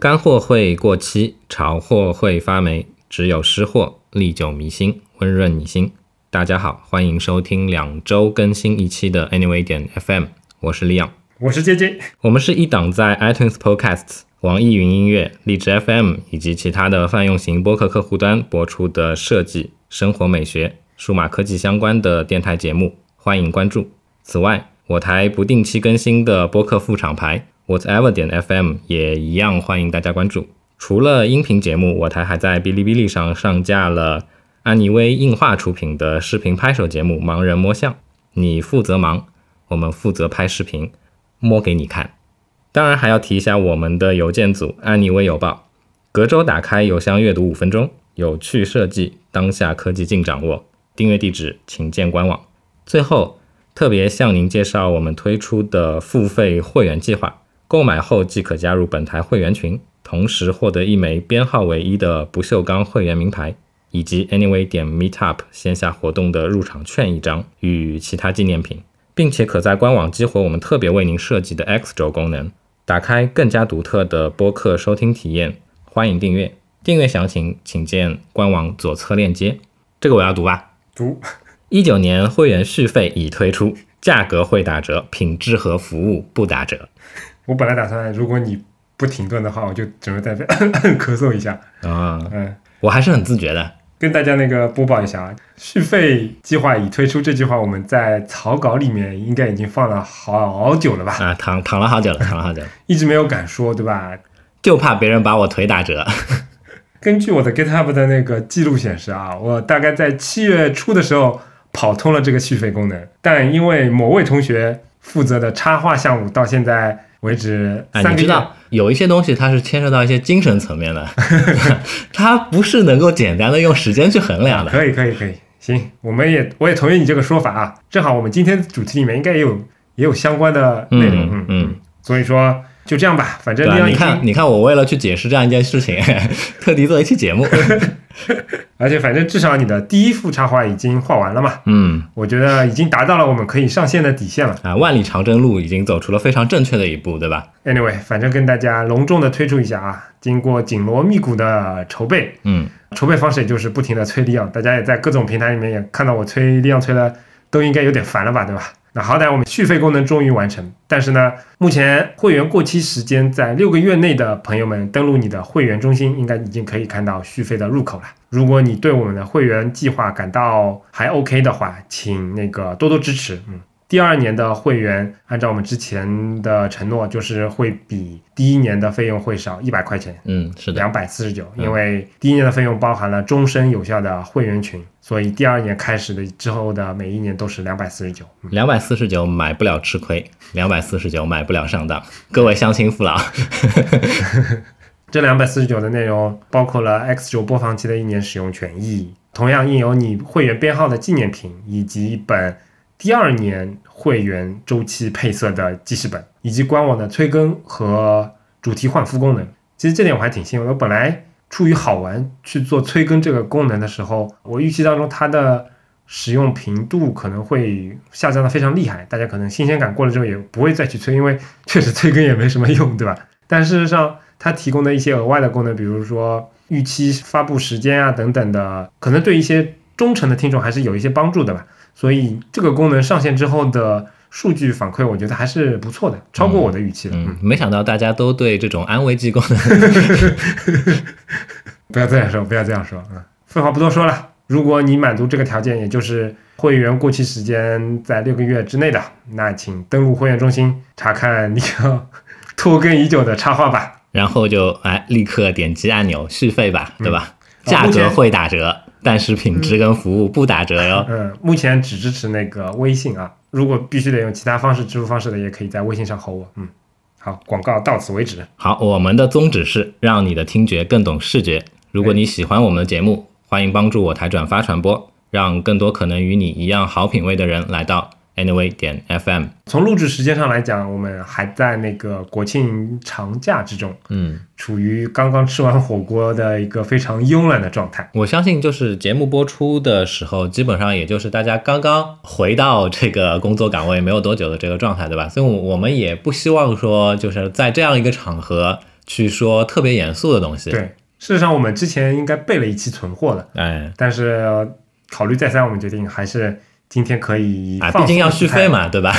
干货会过期，潮货会发霉，只有湿货历久弥新，温润你心。大家好，欢迎收听两周更新一期的 Anyway 点 FM，我是 l e o n 我是 JJ，我们是一档在 iTunes Podcasts、网易云音乐、荔枝 FM 以及其他的泛用型播客客户端播出的设计、生活美学、数码科技相关的电台节目，欢迎关注。此外，我台不定期更新的播客副厂牌。w h a t e v e r 点 FM 也一样，欢迎大家关注。除了音频节目，我台还在哔哩哔哩上上架了安妮薇映画出品的视频拍手节目《盲人摸象》，你负责忙，我们负责拍视频，摸给你看。当然还要提一下我们的邮件组安妮薇邮报，隔周打开邮箱阅读五分钟，有趣设计，当下科技尽掌握。订阅地址请见官网。最后特别向您介绍我们推出的付费会员计划。购买后即可加入本台会员群，同时获得一枚编号为一的不锈钢会员名牌，以及 Anyway 点 Meetup 线下活动的入场券一张与其他纪念品，并且可在官网激活我们特别为您设计的 X 轴功能，打开更加独特的播客收听体验。欢迎订阅，订阅详情请见官网左侧链接。这个我要读吧？读。一九年会员续费已推出，价格会打折，品质和服务不打折。我本来打算，如果你不停顿的话，我就准备在咳 咳嗽一下啊。嗯，我还是很自觉的，跟大家那个播报一下啊。续费计划已推出，这句话我们在草稿里面应该已经放了好久了吧？啊，躺躺了好久了，躺了好久，一直没有敢说，对吧？就怕别人把我腿打折。根据我的 GitHub 的那个记录显示啊，我大概在七月初的时候跑通了这个续费功能，但因为某位同学负责的插画项目到现在。为止哎，你知道有一些东西它是牵涉到一些精神层面的，它不是能够简单的用时间去衡量的。可以，可以，可以。行，我们也我也同意你这个说法啊。正好我们今天主题里面应该也有也有相关的内容，嗯嗯。所以说就这样吧，反正你看你看，我为了去解释这样一件事情，特地做一期节目。而且反正至少你的第一幅插画已经画完了嘛，嗯，我觉得已经达到了我们可以上线的底线了啊，万里长征路已经走出了非常正确的一步，对吧？Anyway，反正跟大家隆重的推出一下啊，经过紧锣密鼓的筹备，嗯，筹备方式也就是不停的催利奥，大家也在各种平台里面也看到我催利奥，催的，都应该有点烦了吧，对吧？好歹我们续费功能终于完成，但是呢，目前会员过期时间在六个月内的朋友们，登录你的会员中心应该已经可以看到续费的入口了。如果你对我们的会员计划感到还 OK 的话，请那个多多支持，嗯。第二年的会员按照我们之前的承诺，就是会比第一年的费用会少一百块钱。嗯，是的，两百四十九，因为第一年的费用包含了终身有效的会员群，所以第二年开始的之后的每一年都是两百四十九。两百四十九买不了吃亏，两百四十九买不了上当。各位乡亲父老，这两百四十九的内容包括了 X 九播放器的一年使用权益，同样印有你会员编号的纪念品以及一本。第二年会员周期配色的记事本，以及官网的催更和主题换肤功能。其实这点我还挺欣慰。我本来出于好玩去做催更这个功能的时候，我预期当中它的使用频度可能会下降的非常厉害。大家可能新鲜感过了之后也不会再去催，因为确实催更也没什么用，对吧？但事实上，它提供的一些额外的功能，比如说预期发布时间啊等等的，可能对一些忠诚的听众还是有一些帮助的吧。所以这个功能上线之后的数据反馈，我觉得还是不错的，超过我的预期了。嗯，没想到大家都对这种安慰剂功能，不要这样说，不要这样说啊！废话不多说了，如果你满足这个条件，也就是会员过期时间在六个月之内的，那请登录会员中心查看你要 拖更已久的插画吧，然后就哎立刻点击按钮续费吧，对吧？价格会打折。但是品质跟服务不打折哟。嗯，目前只支持那个微信啊，如果必须得用其他方式支付方式的，也可以在微信上吼我。嗯，好，广告到此为止。好，我们的宗旨是让你的听觉更懂视觉。如果你喜欢我们的节目，欢迎帮助我台转发传播，让更多可能与你一样好品味的人来到。Anyway 点 FM，从录制时间上来讲，我们还在那个国庆长假之中，嗯，处于刚刚吃完火锅的一个非常慵懒的状态。我相信，就是节目播出的时候，基本上也就是大家刚刚回到这个工作岗位没有多久的这个状态，对吧？所以，我我们也不希望说就是在这样一个场合去说特别严肃的东西。对，事实上，我们之前应该备了一期存货的，哎，但是考虑再三，我们决定还是。今天可以啊，毕竟要续费嘛，对吧？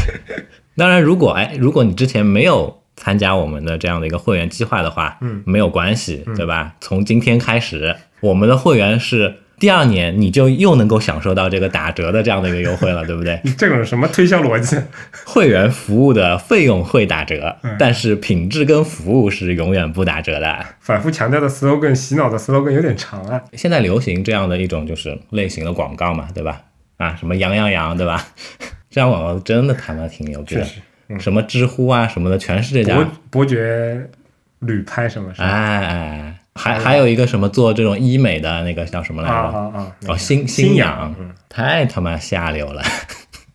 当然，如果哎，如果你之前没有参加我们的这样的一个会员计划的话，嗯，没有关系，对吧？从今天开始，我们的会员是第二年你就又能够享受到这个打折的这样的一个优惠了，对不对？这种什么推销逻辑？会员服务的费用会打折，但是品质跟服务是永远不打折的。反复强调的 slogan，洗脑的 slogan 有点长啊。现在流行这样的一种就是类型的广告嘛，对吧？啊，什么杨羊洋，对吧？这家广告真的谈的挺牛逼，的，什么知乎啊什么的，全是这家。伯伯爵，旅拍什么？哎哎，还还有一个什么做这种医美的那个叫什么来着？啊啊啊！哦，新新氧，太他妈下流了！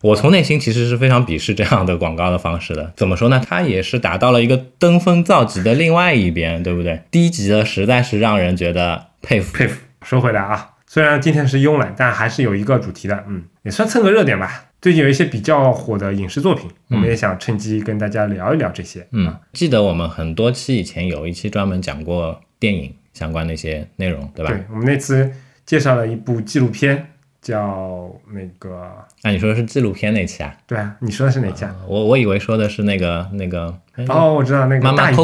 我从内心其实是非常鄙视这样的广告的方式的。怎么说呢？它也是达到了一个登峰造极的另外一边，对不对？低级的实在是让人觉得佩服佩服。说回来啊。虽然今天是慵懒，但还是有一个主题的，嗯，也算蹭个热点吧。最近有一些比较火的影视作品，我们也想趁机跟大家聊一聊这些。嗯，记得我们很多期以前有一期专门讲过电影相关的一些内容，对吧？对，我们那次介绍了一部纪录片，叫那个……啊，你说的是纪录片那期啊？对啊，你说的是哪期？啊？我我以为说的是那个那个……哦，我知道那个大鱼，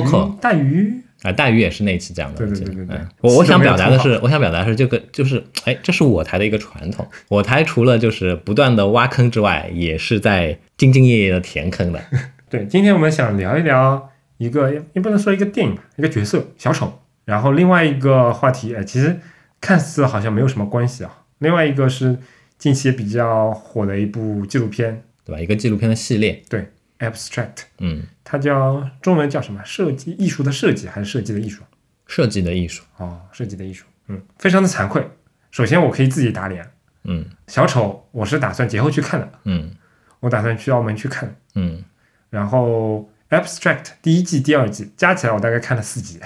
大鱼。啊，大鱼也是那期讲的。对对对对。我我想表达的是，我想表达是这个就是，哎，这是我台的一个传统。我台除了就是不断的挖坑之外，也是在兢兢业业的填坑的。对，今天我们想聊一聊一个，也不能说一个电影吧，一个角色小丑。然后另外一个话题，哎，其实看似好像没有什么关系啊。另外一个是近期比较火的一部纪录片，对吧？一个纪录片的系列。对。Abstract，嗯，它叫中文叫什么？设计艺术的设计还是设计的艺术？设计的艺术，哦，设计的艺术，嗯，非常的惭愧。首先，我可以自己打脸，嗯，小丑我是打算节后去看的，嗯，我打算去澳门去看，嗯，然后 Abstract 第一季、第二季加起来，我大概看了四集。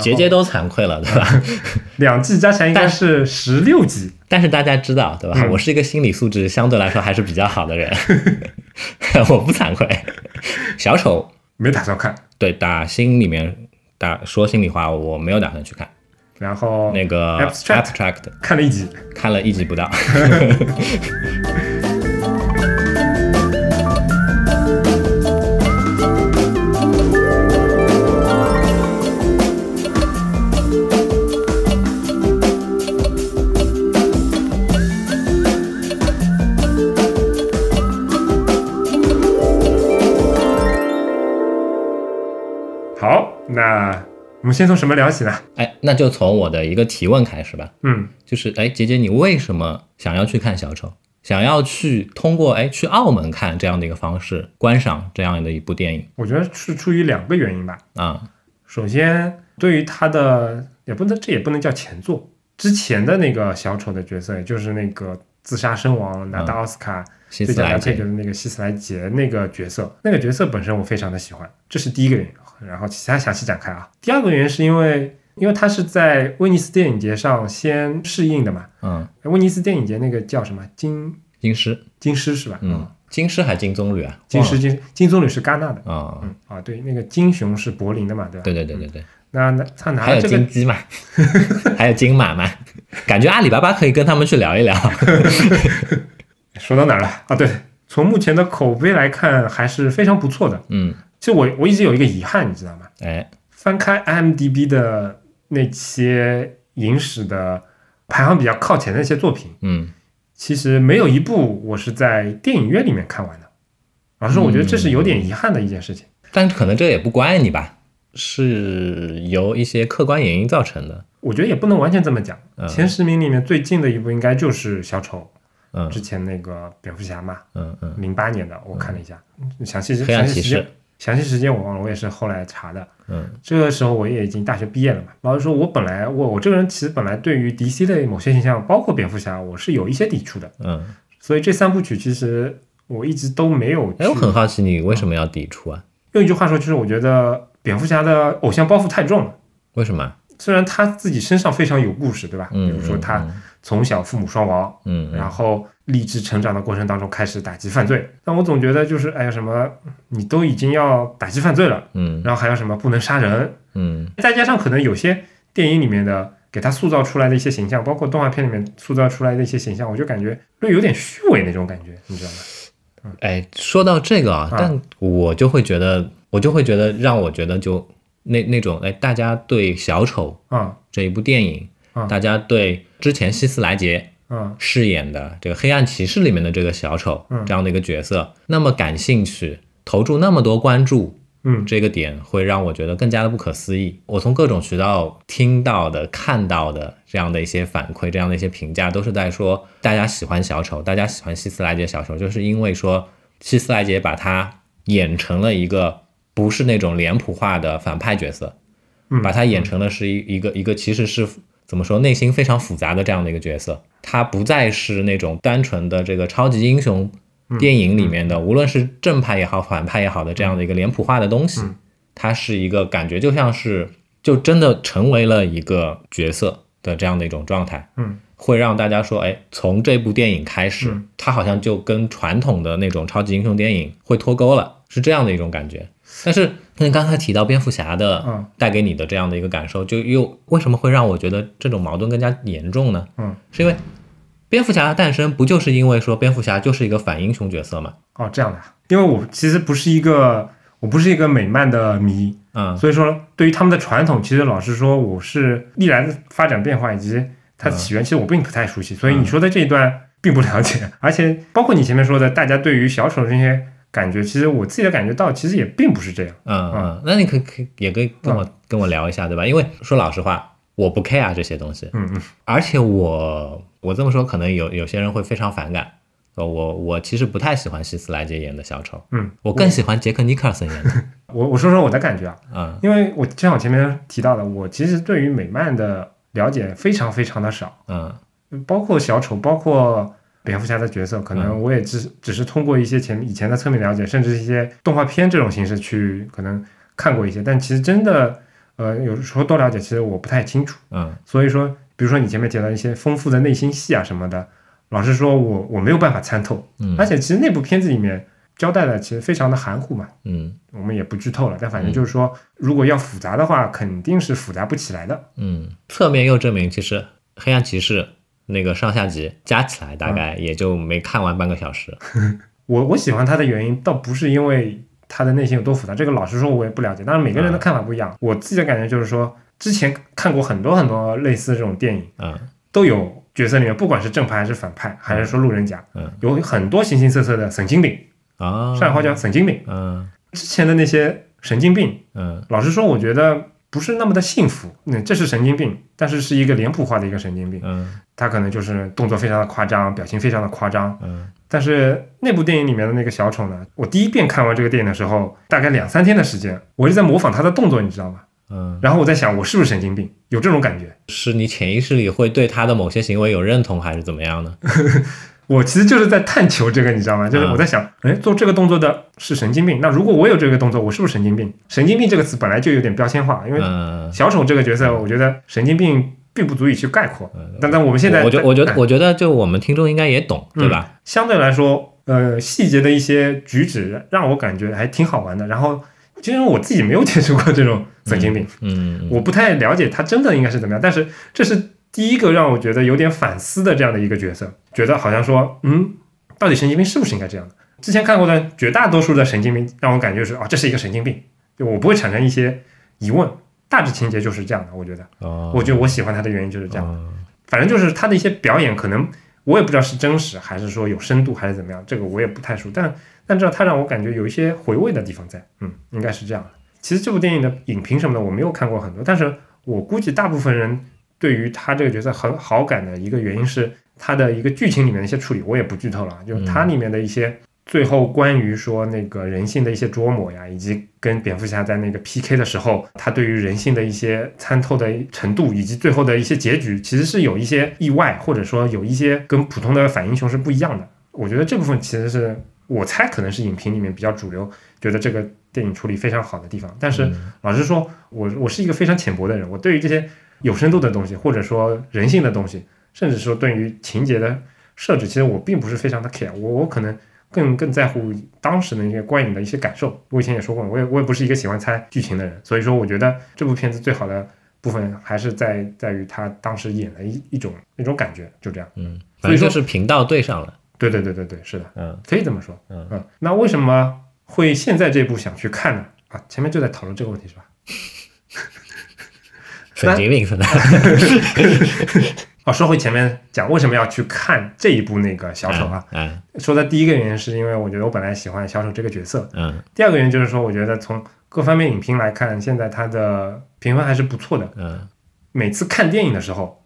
节节都惭愧了，对吧？两季加起来，该是十六集。但是大家知道，对吧？我是一个心理素质相对来说还是比较好的人，我不惭愧。小丑 没打算看，对，打心里面打说心里话，我没有打算去看。然后那个 Abstract 看了一集，看了一集不到。那我们先从什么聊起呢？哎，那就从我的一个提问开始吧。嗯，就是哎，姐姐，你为什么想要去看小丑？想要去通过哎去澳门看这样的一个方式观赏这样的一部电影？我觉得是出于两个原因吧。啊，首先对于他的也不能这也不能叫前作之前的那个小丑的角色，就是那个自杀身亡拿到奥斯卡最佳男配角的那个希斯莱杰那个角色，那个角色本身我非常的喜欢，这是第一个原因。然后其他详细展开啊。第二个原因是因为，因为它是在威尼斯电影节上先试映的嘛。嗯，威尼斯电影节那个叫什么金金狮，金狮是吧？嗯，金狮还是金棕榈啊？金狮金金棕榈是戛纳的啊。嗯啊，对，那个金熊是柏林的嘛，对吧？对对对对对。那那他拿还有金鸡嘛？还有金马嘛？感觉阿里巴巴可以跟他们去聊一聊。说到哪儿了啊？对，从目前的口碑来看，还是非常不错的。嗯。就我我一直有一个遗憾，你知道吗？哎，翻开 IMDB 的那些影史的排行比较靠前的那些作品，嗯，其实没有一部我是在电影院里面看完的。老实说，我觉得这是有点遗憾的一件事情。但可能这也不怪你吧，是由一些客观原因造成的。我觉得也不能完全这么讲。前十名里面最近的一部应该就是《小丑》，嗯，之前那个蝙蝠侠嘛，嗯嗯，零八年的我看了一下，详细详细时间。详细时间我忘了，我也是后来查的。嗯，这个时候我也已经大学毕业了嘛。老师说，我本来我我这个人其实本来对于 DC 的某些形象，包括蝙蝠侠，我是有一些抵触的。嗯，所以这三部曲其实我一直都没有。哎，我很好奇你为什么要抵触啊？用一句话说，就是我觉得蝙蝠侠的偶像包袱太重了。为什么？虽然他自己身上非常有故事，对吧？嗯，比如说他从小父母双亡，嗯，然后。励志成长的过程当中，开始打击犯罪，但我总觉得就是，哎呀，什么你都已经要打击犯罪了，嗯，然后还有什么不能杀人，嗯，再加上可能有些电影里面的给他塑造出来的一些形象，包括动画片里面塑造出来的一些形象，我就感觉略有点虚伪那种感觉，你知道吗？哎，说到这个啊，但我就会觉得，我就会觉得，让我觉得就那那种，哎，大家对小丑啊这一部电影，啊，大家对之前希斯莱杰。嗯，饰演的这个《黑暗骑士》里面的这个小丑，这样的一个角色，那么感兴趣，投注那么多关注，嗯，这个点会让我觉得更加的不可思议。我从各种渠道听到的、看到的这样的一些反馈、这样的一些评价，都是在说大家喜欢小丑，大家喜欢希斯莱杰小丑，就是因为说希斯莱杰把他演成了一个不是那种脸谱化的反派角色，嗯，把他演成了是一一个一个其实是。怎么说？内心非常复杂的这样的一个角色，他不再是那种单纯的这个超级英雄电影里面的，无论是正派也好，反派也好的这样的一个脸谱化的东西，他是一个感觉就像是就真的成为了一个角色的这样的一种状态。嗯，会让大家说，哎，从这部电影开始，他好像就跟传统的那种超级英雄电影会脱钩了，是这样的一种感觉。但是，那你刚才提到蝙蝠侠的，嗯，带给你的这样的一个感受，就又为什么会让我觉得这种矛盾更加严重呢？嗯，是因为蝙蝠侠的诞生不就是因为说蝙蝠侠就是一个反英雄角色吗？哦，这样的，因为我其实不是一个，我不是一个美漫的迷，嗯，所以说对于他们的传统，其实老实说，我是历来的发展变化以及它的起源，其实我并不太熟悉，所以你说的这一段并不了解，而且包括你前面说的，大家对于小丑这些。感觉其实我自己的感觉到其实也并不是这样，嗯嗯，那你可以可以也可以跟我跟我聊一下，对吧？因为说老实话，我不 care 这些东西，嗯嗯，而且我我这么说可能有有些人会非常反感，呃，我我其实不太喜欢希斯莱杰演的小丑，嗯，我更喜欢杰克尼克森演的，我我说说我的感觉啊，嗯，因为我就像我前面提到的，我其实对于美漫的了解非常非常的少，嗯，包括小丑，包括。蝙蝠侠的角色，可能我也只只是通过一些前以前的侧面了解，甚至一些动画片这种形式去可能看过一些，但其实真的，呃，有时候多了解，其实我不太清楚，嗯，所以说，比如说你前面提到一些丰富的内心戏啊什么的，老实说，我我没有办法参透，嗯，而且其实那部片子里面交代的其实非常的含糊嘛，嗯，我们也不剧透了，但反正就是说，如果要复杂的话，肯定是复杂不起来的，嗯，侧面又证明其实黑暗骑士。那个上下集加起来大概也就没看完半个小时。我我喜欢他的原因倒不是因为他的内心有多复杂，这个老实说我也不了解。但是每个人的看法不一样，我自己的感觉就是说，之前看过很多很多类似这种电影，嗯，都有角色里面，不管是正派还是反派，还是说路人甲，嗯，有很多形形色色的神经病啊，上海话叫神经病，嗯，之前的那些神经病，嗯，老实说我觉得。不是那么的幸福，那这是神经病，但是是一个脸谱化的一个神经病。嗯，他可能就是动作非常的夸张，表情非常的夸张。嗯，但是那部电影里面的那个小丑呢，我第一遍看完这个电影的时候，大概两三天的时间，我就在模仿他的动作，你知道吗？嗯，然后我在想，我是不是神经病，有这种感觉？是你潜意识里会对他的某些行为有认同，还是怎么样呢？我其实就是在探求这个，你知道吗？就是我在想，哎，做这个动作的是神经病。那如果我有这个动作，我是不是神经病？神经病这个词本来就有点标签化，因为小丑这个角色，我觉得神经病并不足以去概括。但但我们现在，我觉我觉我觉得，就我们听众应该也懂，对吧？相对来说，呃，细节的一些举止让我感觉还挺好玩的。然后，其实我自己没有接触过这种神经病，嗯，我不太了解他真的应该是怎么样。但是这是第一个让我觉得有点反思的这样的一个角色。觉得好像说，嗯，到底神经病是不是应该这样的？之前看过的绝大多数的神经病，让我感觉是啊，这是一个神经病，就我不会产生一些疑问。大致情节就是这样的，我觉得，我觉得我喜欢他的原因就是这样。反正就是他的一些表演，可能我也不知道是真实还是说有深度还是怎么样，这个我也不太熟。但但知道他让我感觉有一些回味的地方在，嗯，应该是这样的。其实这部电影的影评什么的我没有看过很多，但是我估计大部分人对于他这个角色很好感的一个原因是。它的一个剧情里面的一些处理，我也不剧透了。就是它里面的一些最后关于说那个人性的一些琢磨呀，以及跟蝙蝠侠在那个 PK 的时候，他对于人性的一些参透的程度，以及最后的一些结局，其实是有一些意外，或者说有一些跟普通的反英雄是不一样的。我觉得这部分其实是我猜可能是影评里面比较主流，觉得这个电影处理非常好的地方。但是老实说，我我是一个非常浅薄的人，我对于这些有深度的东西，或者说人性的东西。甚至说对于情节的设置，其实我并不是非常的 care，我我可能更更在乎当时的一些观影的一些感受。我以前也说过，我也我也不是一个喜欢猜剧情的人，所以说我觉得这部片子最好的部分还是在在于他当时演的一一种那种感觉，就这样。嗯，所以说是频道对上了。对对对对对，是的，嗯，可以这么说。嗯，那为什么会现在这部想去看呢？啊，前面就在讨论这个问题是吧？神经病是的。哦，说回前面讲为什么要去看这一部那个小丑啊？嗯，说的第一个原因是因为我觉得我本来喜欢小丑这个角色。嗯，第二个原因就是说我觉得从各方面影评来看，现在它的评分还是不错的。嗯，每次看电影的时候，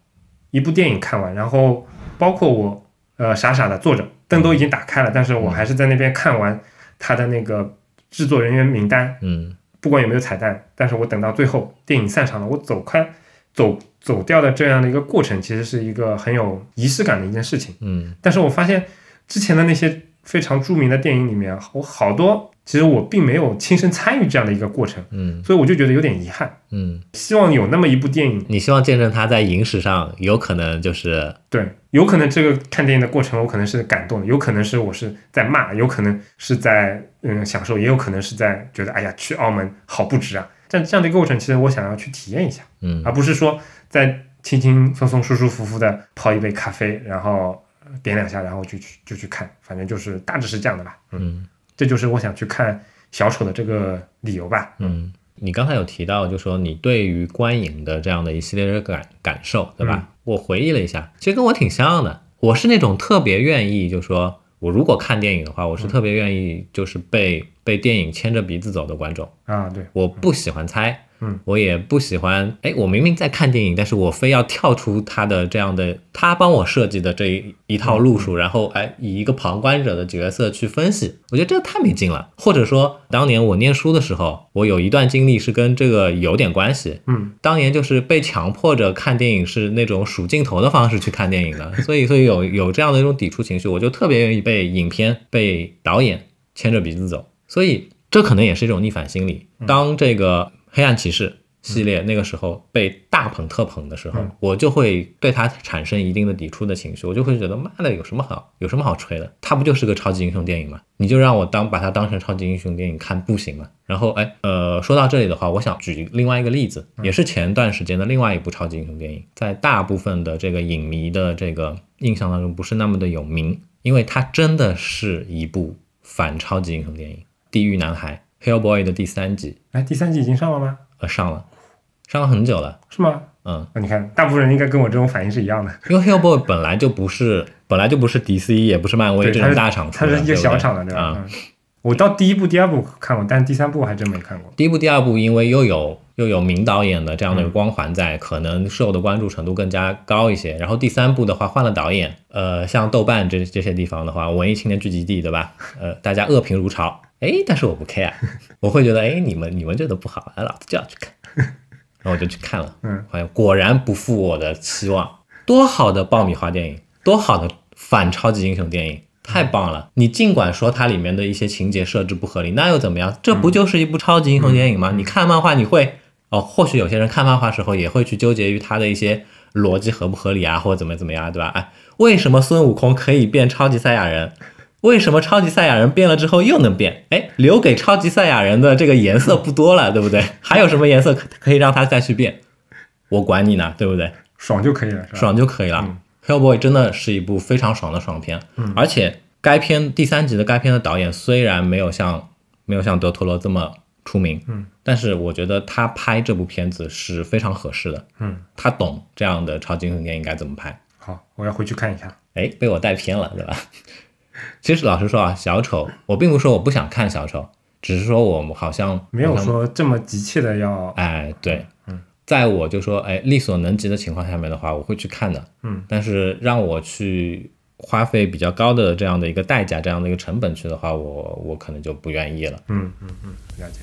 一部电影看完，然后包括我，呃，傻傻的坐着，灯都已经打开了，但是我还是在那边看完他的那个制作人员名单。嗯，不管有没有彩蛋，但是我等到最后电影散场了，我走开走。走掉的这样的一个过程，其实是一个很有仪式感的一件事情。嗯，但是我发现之前的那些非常著名的电影里面，我好多其实我并没有亲身参与这样的一个过程。嗯，所以我就觉得有点遗憾。嗯，希望有那么一部电影，你希望见证它在影史上有可能就是对，有可能这个看电影的过程，我可能是感动，有可能是我是在骂，有可能是在嗯享受，也有可能是在觉得哎呀去澳门好不值啊。但这样的一个过程，其实我想要去体验一下。嗯，而不是说。再轻轻松松、舒舒服服的泡一杯咖啡，然后点两下，然后就去就去看，反正就是大致是这样的吧。嗯，这就是我想去看小丑的这个理由吧。嗯，你刚才有提到，就说你对于观影的这样的一系列的感感受，对吧？我回忆了一下，其实跟我挺像的。我是那种特别愿意，就说我如果看电影的话，我是特别愿意就是被。被电影牵着鼻子走的观众啊，对，我不喜欢猜，嗯，我也不喜欢，哎，我明明在看电影，但是我非要跳出他的这样的，他帮我设计的这一一套路数，然后哎，以一个旁观者的角色去分析，我觉得这个太没劲了。或者说，当年我念书的时候，我有一段经历是跟这个有点关系，嗯，当年就是被强迫着看电影，是那种数镜头的方式去看电影的，所以，所以有有这样的一种抵触情绪，我就特别愿意被影片、被导演牵着鼻子走。所以这可能也是一种逆反心理。当这个《黑暗骑士》系列那个时候被大捧特捧的时候，我就会对它产生一定的抵触的情绪。我就会觉得，妈的，有什么好，有什么好吹的？它不就是个超级英雄电影吗？你就让我当把它当成超级英雄电影看不行吗？然后，哎，呃，说到这里的话，我想举另外一个例子，也是前段时间的另外一部超级英雄电影，在大部分的这个影迷的这个印象当中不是那么的有名，因为它真的是一部反超级英雄电影。《地狱男孩》（Hellboy） 的第三集，哎，第三集已经上了吗？呃，上了，上了很久了，是吗？嗯，那你看，大部分人应该跟我这种反应是一样的，因为 Hellboy 本来就不是，本来就不是 DC，也不是漫威这种大厂出的，它是一个小厂的，对吧？我到第一部、第二部看过，但第三部还真没看过。第一部、第二部因为又有又有名导演的这样的光环在，可能受的关注程度更加高一些。然后第三部的话换了导演，呃，像豆瓣这这些地方的话，文艺青年聚集地，对吧？呃，大家恶评如潮。哎，但是我不 care，我会觉得哎，你们你们觉得不好，哎，老子就要去看，然后我就去看了，嗯，果然不负我的期望，多好的爆米花电影，多好的反超级英雄电影，太棒了！你尽管说它里面的一些情节设置不合理，那又怎么样？这不就是一部超级英雄电影吗？你看漫画你会哦，或许有些人看漫画时候也会去纠结于它的一些逻辑合不合理啊，或者怎么怎么样对吧？哎，为什么孙悟空可以变超级赛亚人？为什么超级赛亚人变了之后又能变？哎，留给超级赛亚人的这个颜色不多了，对不对？还有什么颜色可可以让它再去变？我管你呢，对不对？爽就可以了，爽就可以了。《h o l l r Boy》真的是一部非常爽的爽片，而且该片第三集的该片的导演虽然没有像没有像德托罗这么出名，嗯，但是我觉得他拍这部片子是非常合适的，嗯，他懂这样的超级空间应该怎么拍。好，我要回去看一下。哎，被我带偏了，对吧？其实老实说啊，小丑，我并不说我不想看小丑，只是说我们好像没有说这么急切的要，哎，对，嗯，在我就说哎，力所能及的情况下面的话，我会去看的，嗯，但是让我去花费比较高的这样的一个代价，这样的一个成本去的话，我我可能就不愿意了，嗯嗯嗯，了解。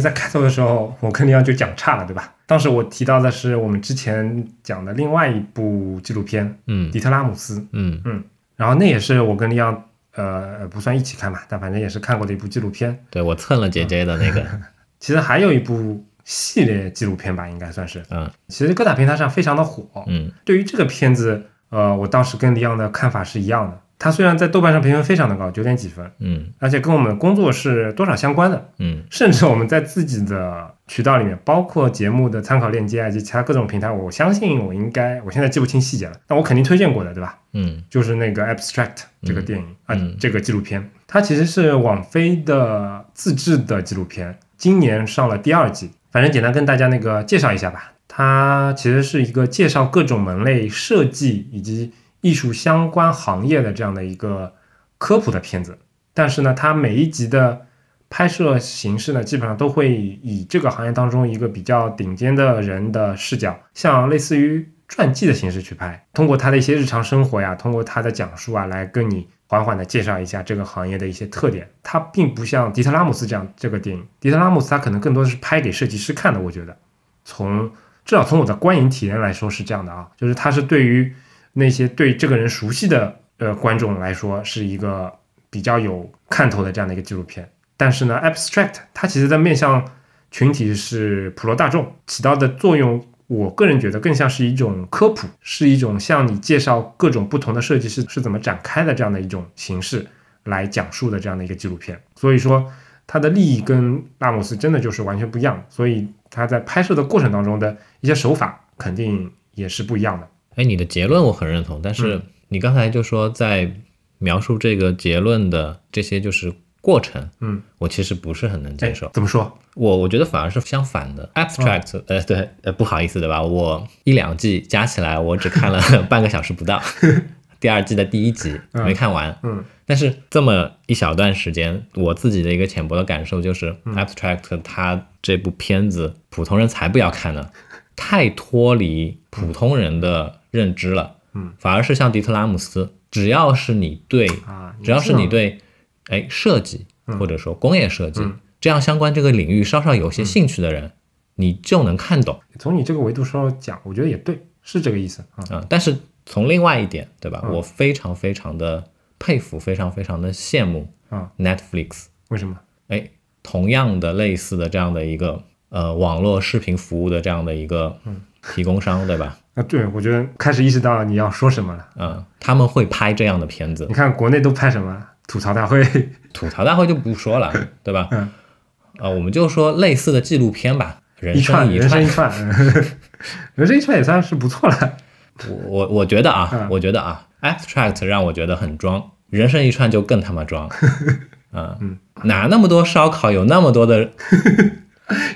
实在开头的时候，我跟李昂就讲差了，对吧？当时我提到的是我们之前讲的另外一部纪录片，嗯，迪特拉姆斯，嗯嗯，然后那也是我跟李昂，呃，不算一起看吧，但反正也是看过的一部纪录片。对我蹭了 JJ 的那个，其实还有一部系列纪录片吧，应该算是，嗯，其实各大平台上非常的火，嗯，对于这个片子，呃，我当时跟李昂的看法是一样的。它虽然在豆瓣上评分非常的高，九点几分，嗯，而且跟我们的工作是多少相关的，嗯，甚至我们在自己的渠道里面，包括节目的参考链接啊，及其他各种平台，我相信我应该，我现在记不清细节了，但我肯定推荐过的，对吧？嗯，就是那个 Abstract 这个电影啊，这个纪录片，它其实是网飞的自制的纪录片，今年上了第二季，反正简单跟大家那个介绍一下吧，它其实是一个介绍各种门类设计以及。艺术相关行业的这样的一个科普的片子，但是呢，它每一集的拍摄形式呢，基本上都会以这个行业当中一个比较顶尖的人的视角，像类似于传记的形式去拍，通过他的一些日常生活呀，通过他的讲述啊，来跟你缓缓的介绍一下这个行业的一些特点。它并不像《迪特拉姆斯》这样，这个电影《迪特拉姆斯》它可能更多的是拍给设计师看的。我觉得，从至少从我的观影体验来说是这样的啊，就是它是对于。那些对这个人熟悉的呃观众来说，是一个比较有看头的这样的一个纪录片。但是呢，《Abstract》它其实的面向群体是普罗大众，起到的作用，我个人觉得更像是一种科普，是一种向你介绍各种不同的设计师是怎么展开的这样的一种形式来讲述的这样的一个纪录片。所以说，它的利益跟拉姆斯真的就是完全不一样，所以他在拍摄的过程当中的一些手法肯定也是不一样的。哎，你的结论我很认同，但是你刚才就说在描述这个结论的这些就是过程，嗯，我其实不是很能接受。怎么说我我觉得反而是相反的。Abstract，呃，对，呃，不好意思对吧？我一两季加起来，我只看了 半个小时不到，第二季的第一集没看完，嗯，但是这么一小段时间，我自己的一个浅薄的感受就是，Abstract 他这部片子普通人才不要看呢，太脱离普通人的。认知了，嗯，反而是像迪特拉姆斯，只要是你对，啊，只要是你对，哎，设计或者说工业设计这样相关这个领域稍稍有些兴趣的人，你就能看懂。从你这个维度稍微讲，我觉得也对，是这个意思啊。嗯，但是从另外一点，对吧？我非常非常的佩服，非常非常的羡慕啊，Netflix。为什么？哎，同样的类似的这样的一个呃网络视频服务的这样的一个，嗯。提供商对吧？啊，对，我觉得开始意识到你要说什么了。嗯，他们会拍这样的片子。你看国内都拍什么？吐槽大会，吐槽大会就不说了，对吧？啊，我们就说类似的纪录片吧。人生一串，人生一串，人生一串也算是不错了。我我我觉得啊，我觉得啊，Abstract 让我觉得很装，人生一串就更他妈装。嗯嗯，哪那么多烧烤，有那么多的，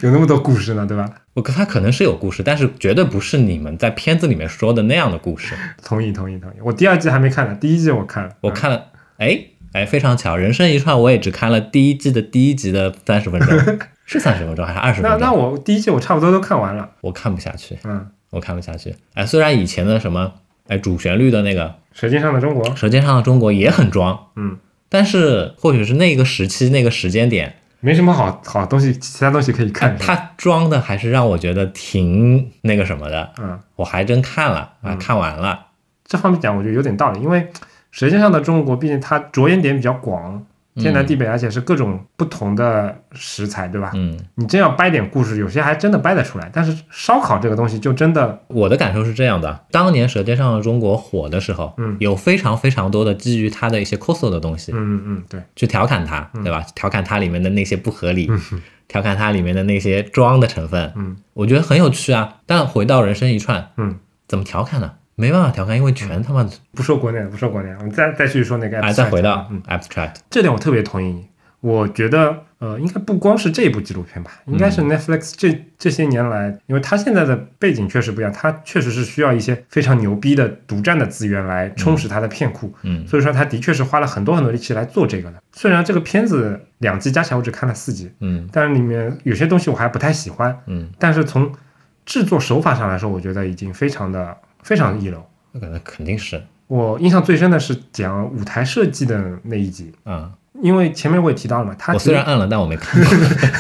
有那么多故事呢，对吧？我他可能是有故事，但是绝对不是你们在片子里面说的那样的故事。同意，同意，同意。我第二季还没看呢，第一季我看了。我看了，哎哎，非常巧，《人生一串》我也只看了第一季的第一集的三十分钟，是三十分钟还是二十分钟？那那我第一季我差不多都看完了。我看不下去，嗯，我看不下去。哎，虽然以前的什么，哎，主旋律的那个《舌尖上的中国》，《舌尖上的中国》也很装，嗯，但是或许是那个时期那个时间点。没什么好好东西，其他东西可以看。他装的还是让我觉得挺那个什么的。嗯，我还真看了啊，看完了。这方面讲，我觉得有点道理，因为《舌尖上的中国》毕竟它着眼点比较广。天南地北，而且是各种不同的食材，对吧？嗯，你真要掰点故事，有些还真的掰得出来。但是烧烤这个东西，就真的，我的感受是这样的：当年《舌尖上的中国》火的时候，嗯，有非常非常多的基于它的一些 cos 的东西，嗯嗯嗯，对，去调侃它，对吧？调侃它里面的那些不合理，嗯、调侃它里面的那些装的成分，嗯，我觉得很有趣啊。但回到人生一串，嗯，怎么调侃呢？没办法调侃，因为全他妈不说国内，不说国内，我们再再继续说那个。哎，再回到嗯，abstract，这点我特别同意你。我觉得呃，应该不光是这一部纪录片吧，应该是 Netflix 这这些年来，因为它现在的背景确实不一样，它确实是需要一些非常牛逼的独占的资源来充实它的片库。嗯，所以说它的确是花了很多很多力气来做这个的。虽然这个片子两季加起来我只看了四集，嗯，但是里面有些东西我还不太喜欢，嗯，但是从制作手法上来说，我觉得已经非常的。非常一流，那感觉肯定是。我印象最深的是讲舞台设计的那一集啊，因为前面我也提到了嘛，他我虽然按了，但我没看。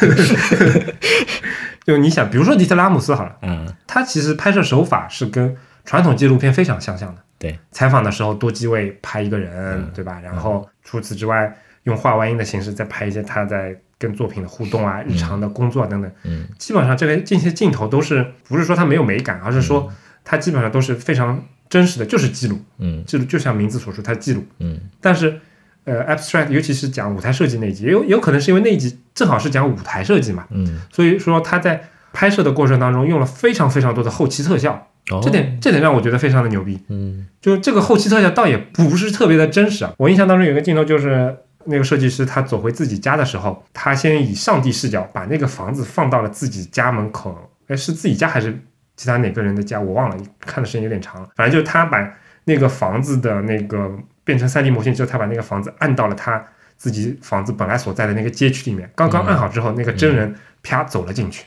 就你想，比如说迪特拉姆斯好了，嗯，他其实拍摄手法是跟传统纪录片非常相像的。对，采访的时候多机位拍一个人，对吧？然后除此之外，用画外音的形式再拍一些他在跟作品的互动啊、日常的工作等等。嗯，基本上这个这些镜头都是不是说他没有美感，而是说。它基本上都是非常真实的就是记录，嗯，记录就像名字所说，它记录，嗯。但是，呃，abstract 尤其是讲舞台设计那一集，有有可能是因为那一集正好是讲舞台设计嘛，嗯。所以说他在拍摄的过程当中用了非常非常多的后期特效，这点这点让我觉得非常的牛逼，嗯。就这个后期特效倒也不是特别的真实啊，我印象当中有一个镜头就是那个设计师他走回自己家的时候，他先以上帝视角把那个房子放到了自己家门口，哎，是自己家还是？其他哪个人的家我忘了，看的时间有点长了。反正就是他把那个房子的那个变成 3D 模型之后，他把那个房子按到了他自己房子本来所在的那个街区里面。刚刚按好之后，那个真人啪走了进去。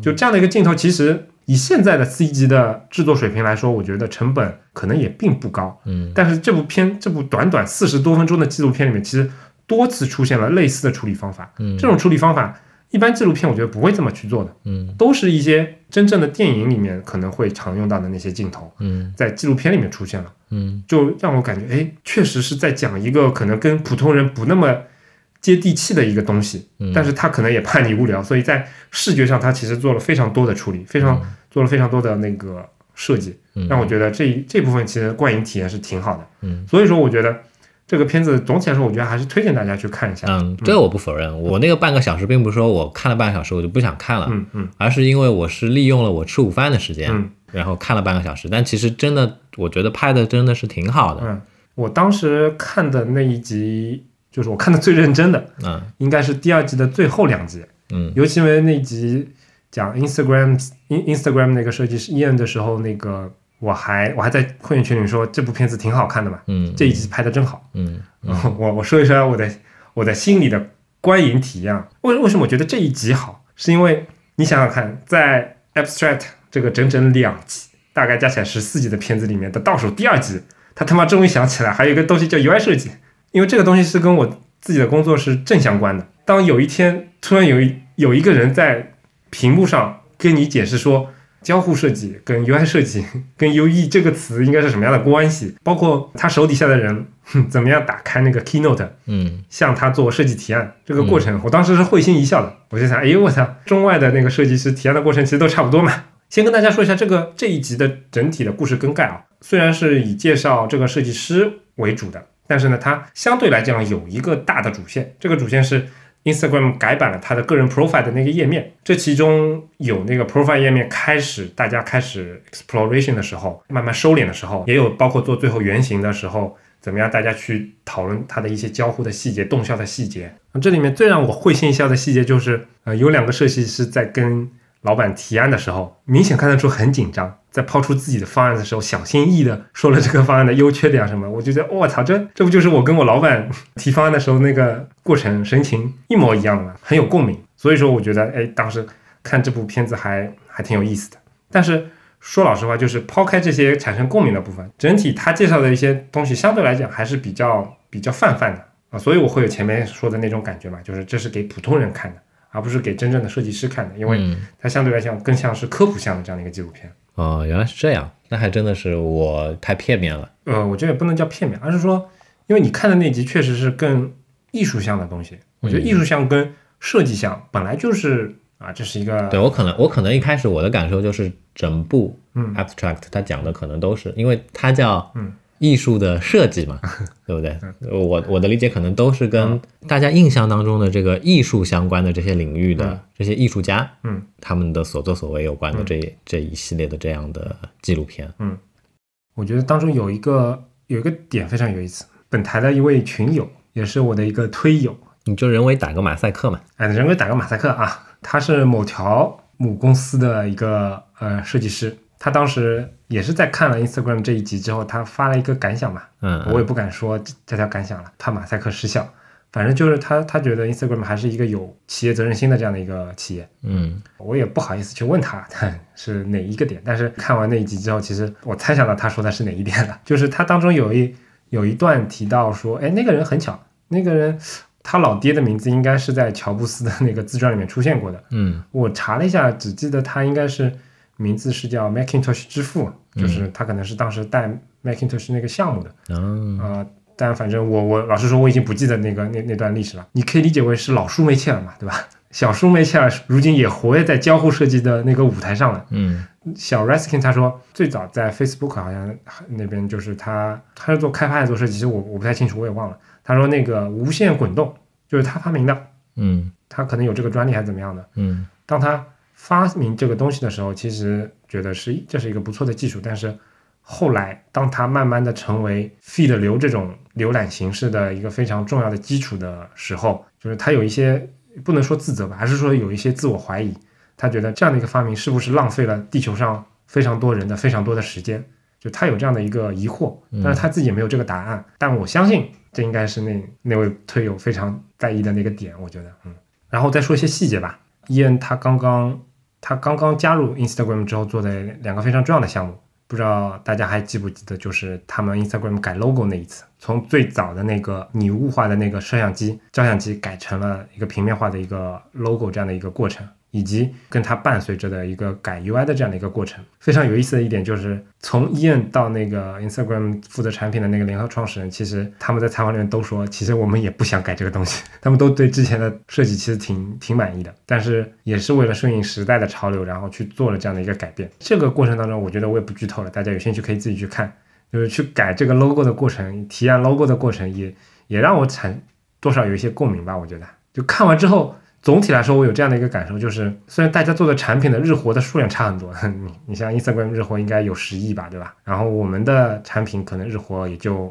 就这样的一个镜头，其实以现在的 C 级的制作水平来说，我觉得成本可能也并不高。嗯。但是这部片，这部短短四十多分钟的纪录片里面，其实多次出现了类似的处理方法。嗯。这种处理方法。一般纪录片我觉得不会这么去做的，嗯，都是一些真正的电影里面可能会常用到的那些镜头，嗯，在纪录片里面出现了，嗯，就让我感觉，哎，确实是在讲一个可能跟普通人不那么接地气的一个东西，嗯，但是他可能也怕你无聊，所以在视觉上他其实做了非常多的处理，非常做了非常多的那个设计，让我觉得这这部分其实观影体验是挺好的，嗯，所以说我觉得。这个片子总体来说，我觉得还是推荐大家去看一下。嗯，这我不否认。我那个半个小时，并不是说我看了半个小时我就不想看了，嗯嗯，而是因为我是利用了我吃午饭的时间，嗯，然后看了半个小时。但其实真的，我觉得拍的真的是挺好的。嗯，我当时看的那一集，就是我看的最认真的，嗯，应该是第二季的最后两集。嗯，尤其因为那集讲 Instagram、Instagram 那个设计师 Ian 的时候，那个。我还我还在会员群里说这部片子挺好看的嘛，嗯，这一集拍的真好，嗯，我我说一说我的我的心里的观影体验，为为什么我觉得这一集好，是因为你想想看，在 Abstract 这个整整两集，大概加起来十四集的片子里面的倒数第二集，他他妈终于想起来还有一个东西叫 UI 设计，因为这个东西是跟我自己的工作是正相关的。当有一天突然有一有一个人在屏幕上跟你解释说。交互设计跟 UI 设计 跟 UE 这个词应该是什么样的关系？包括他手底下的人 怎么样打开那个 Keynote，嗯，向他做设计提案这个过程，我当时是会心一笑的。我就想，哎呦，我操，中外的那个设计师提案的过程其实都差不多嘛。先跟大家说一下这个这一集的整体的故事梗概啊，虽然是以介绍这个设计师为主的，但是呢，它相对来讲有一个大的主线，这个主线是。Instagram 改版了它的个人 profile 的那个页面，这其中有那个 profile 页面开始，大家开始 exploration 的时候，慢慢收敛的时候，也有包括做最后原型的时候，怎么样大家去讨论它的一些交互的细节、动效的细节。那这里面最让我会心一笑的细节就是，呃，有两个设计师在跟。老板提案的时候，明显看得出很紧张，在抛出自己的方案的时候，小心翼翼的说了这个方案的优缺点啊什么。我就觉得我操，这这不就是我跟我老板提方案的时候那个过程神情一模一样的吗？很有共鸣。所以说我觉得，哎，当时看这部片子还还挺有意思的。但是说老实话，就是抛开这些产生共鸣的部分，整体他介绍的一些东西相对来讲还是比较比较泛泛的啊，所以我会有前面说的那种感觉嘛，就是这是给普通人看的。而不是给真正的设计师看的，因为它相对来讲更像是科普向的这样的一个纪录片。哦，原来是这样，那还真的是我太片面了。呃，我觉得也不能叫片面，而是说，因为你看的那集确实是更艺术向的东西。我觉得艺术向跟设计向本来就是啊，这是一个对我可能我可能一开始我的感受就是整部嗯 Abstract 它讲的可能都是，因为它叫嗯。艺术的设计嘛，对不对？我我的理解可能都是跟大家印象当中的这个艺术相关的这些领域的这些艺术家，嗯，他们的所作所为有关的这这一系列的这样的纪录片，嗯，我觉得当中有一个有一个点非常有意思。本台的一位群友也是我的一个推友，你就人为打个马赛克嘛，哎，人为打个马赛克啊，他是某条母公司的一个呃设计师。他当时也是在看了 Instagram 这一集之后，他发了一个感想嘛，嗯，我也不敢说这条感想了，怕马赛克失效。反正就是他，他觉得 Instagram 还是一个有企业责任心的这样的一个企业，嗯，我也不好意思去问他 是哪一个点。但是看完那一集之后，其实我猜想到他说的是哪一点了，就是他当中有一有一段提到说，哎，那个人很巧，那个人他老爹的名字应该是在乔布斯的那个自传里面出现过的，嗯，我查了一下，只记得他应该是。名字是叫 Macintosh 之父，就是他可能是当时带 Macintosh 那个项目的，啊，但反正我我老实说我已经不记得那个那那段历史了。你可以理解为是老叔梅切尔嘛，对吧？小叔梅切尔如今也活跃在交互设计的那个舞台上了。嗯，小 Reskin 他说最早在 Facebook 好像那边就是他他是做开发还是做设计，其实我我不太清楚，我也忘了。他说那个无线滚动就是他发明的，嗯，他可能有这个专利还是怎么样的，嗯，当他。发明这个东西的时候，其实觉得是这是一个不错的技术，但是后来，当他慢慢的成为 feed 流这种浏览形式的一个非常重要的基础的时候，就是他有一些不能说自责吧，还是说有一些自我怀疑，他觉得这样的一个发明是不是浪费了地球上非常多人的非常多的时间，就他有这样的一个疑惑，但是他自己没有这个答案。但我相信这应该是那那位推友非常在意的那个点，我觉得，嗯。然后再说一些细节吧，伊恩他刚刚。他刚刚加入 Instagram 之后做的两个非常重要的项目，不知道大家还记不记得，就是他们 Instagram 改 logo 那一次，从最早的那个拟物化的那个摄像机照相机，改成了一个平面化的一个 logo 这样的一个过程。以及跟它伴随着的一个改 UI 的这样的一个过程，非常有意思的一点就是，从 Ian 到那个 Instagram 负责产品的那个联合创始人，其实他们在采访里面都说，其实我们也不想改这个东西，他们都对之前的设计其实挺挺满意的，但是也是为了顺应时代的潮流，然后去做了这样的一个改变。这个过程当中，我觉得我也不剧透了，大家有兴趣可以自己去看，就是去改这个 logo 的过程，提案 logo 的过程，也也让我产多少有一些共鸣吧。我觉得就看完之后。总体来说，我有这样的一个感受，就是虽然大家做的产品的日活的数量差很多，你你像 Instagram 日活应该有十亿吧，对吧？然后我们的产品可能日活也就，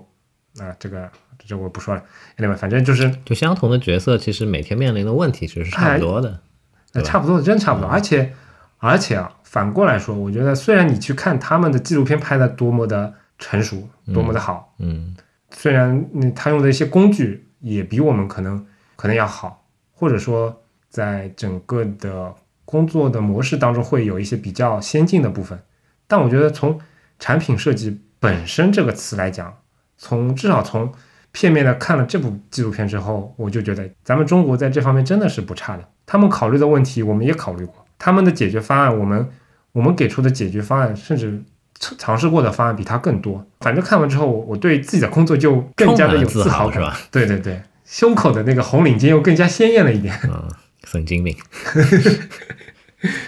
啊，这个这我不说了，另外反正就是，就相同的角色，其实每天面临的问题其实是差不多的，那差不多的真差不多，而且而且啊，反过来说，我觉得虽然你去看他们的纪录片拍的多么的成熟，多么的好，嗯，虽然他用的一些工具也比我们可能可能要好。或者说，在整个的工作的模式当中，会有一些比较先进的部分。但我觉得，从产品设计本身这个词来讲，从至少从片面的看了这部纪录片之后，我就觉得咱们中国在这方面真的是不差的。他们考虑的问题，我们也考虑过；他们的解决方案，我们我们给出的解决方案，甚至尝试过的方案比他更多。反正看完之后，我对自己的工作就更加的有自豪感。对对对。胸口的那个红领巾又更加鲜艳了一点。嗯，神经病。